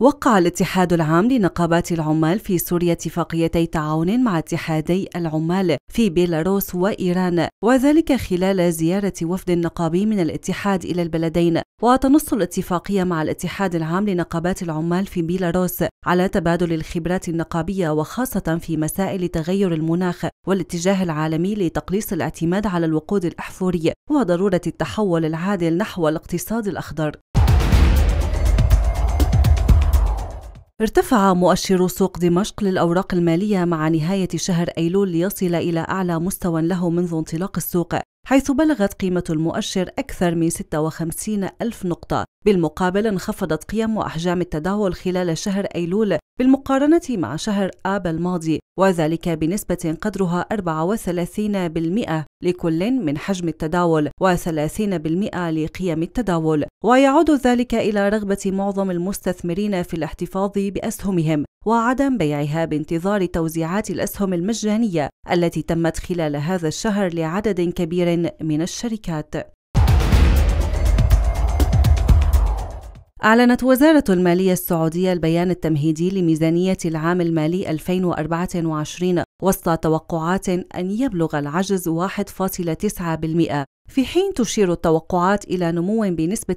وقع الاتحاد العام لنقابات العمال في سوريا اتفاقيتي تعاون مع اتحادي العمال في بيلاروس وإيران وذلك خلال زيارة وفد نقابي من الاتحاد إلى البلدين وتنص الاتفاقية مع الاتحاد العام لنقابات العمال في بيلاروس على تبادل الخبرات النقابية وخاصة في مسائل تغير المناخ والاتجاه العالمي لتقليص الاعتماد على الوقود الأحفوري وضرورة التحول العادل نحو الاقتصاد الأخضر ارتفع مؤشر سوق دمشق للأوراق المالية مع نهاية شهر أيلول ليصل إلى أعلى مستوى له منذ انطلاق السوق حيث بلغت قيمة المؤشر أكثر من 56 ألف نقطة بالمقابل انخفضت قيم وأحجام التداول خلال شهر أيلول بالمقارنة مع شهر آب الماضي وذلك بنسبة قدرها 34% لكل من حجم التداول و30% لقيم التداول ويعود ذلك إلى رغبة معظم المستثمرين في الاحتفاظ بأسهمهم وعدم بيعها بانتظار توزيعات الأسهم المجانية التي تمت خلال هذا الشهر لعدد كبير من الشركات أعلنت وزارة المالية السعودية البيان التمهيدي لميزانية العام المالي 2024 وسط توقعات أن يبلغ العجز 1.9% في حين تشير التوقعات إلى نمو بنسبة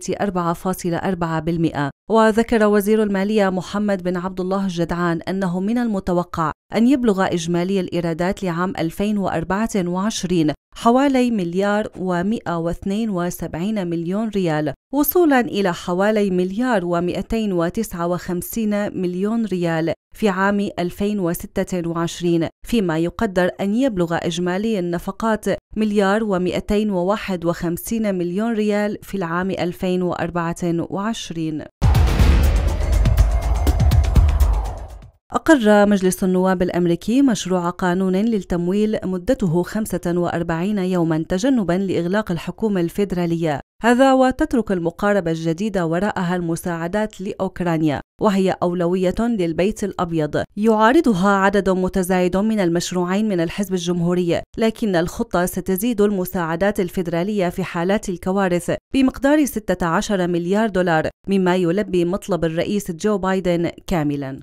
4.4% وذكر وزير المالية محمد بن عبد الله الجدعان أنه من المتوقع أن يبلغ إجمالي الإيرادات لعام 2024 حوالي مليار و172 مليون ريال وصولا إلى حوالي مليار و259 مليون ريال في عام 2026 فيما يقدر أن يبلغ إجمالي النفقات مليار و251 مليون ريال في العام 2024 أقر مجلس النواب الأمريكي مشروع قانون للتمويل مدته 45 يوما تجنبا لإغلاق الحكومة الفيدرالية هذا وتترك المقاربة الجديدة وراءها المساعدات لأوكرانيا وهي أولوية للبيت الأبيض يعارضها عدد متزايد من المشروعين من الحزب الجمهوري لكن الخطة ستزيد المساعدات الفيدرالية في حالات الكوارث بمقدار 16 مليار دولار مما يلبي مطلب الرئيس جو بايدن كاملا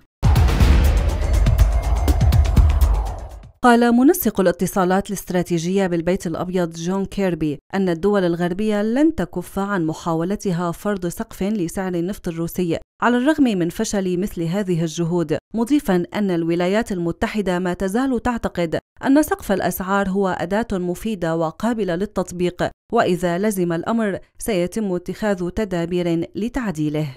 قال منسق الاتصالات الاستراتيجية بالبيت الأبيض جون كيربي أن الدول الغربية لن تكف عن محاولتها فرض سقف لسعر النفط الروسي على الرغم من فشل مثل هذه الجهود مضيفا أن الولايات المتحدة ما تزال تعتقد أن سقف الأسعار هو أداة مفيدة وقابلة للتطبيق وإذا لزم الأمر سيتم اتخاذ تدابير لتعديله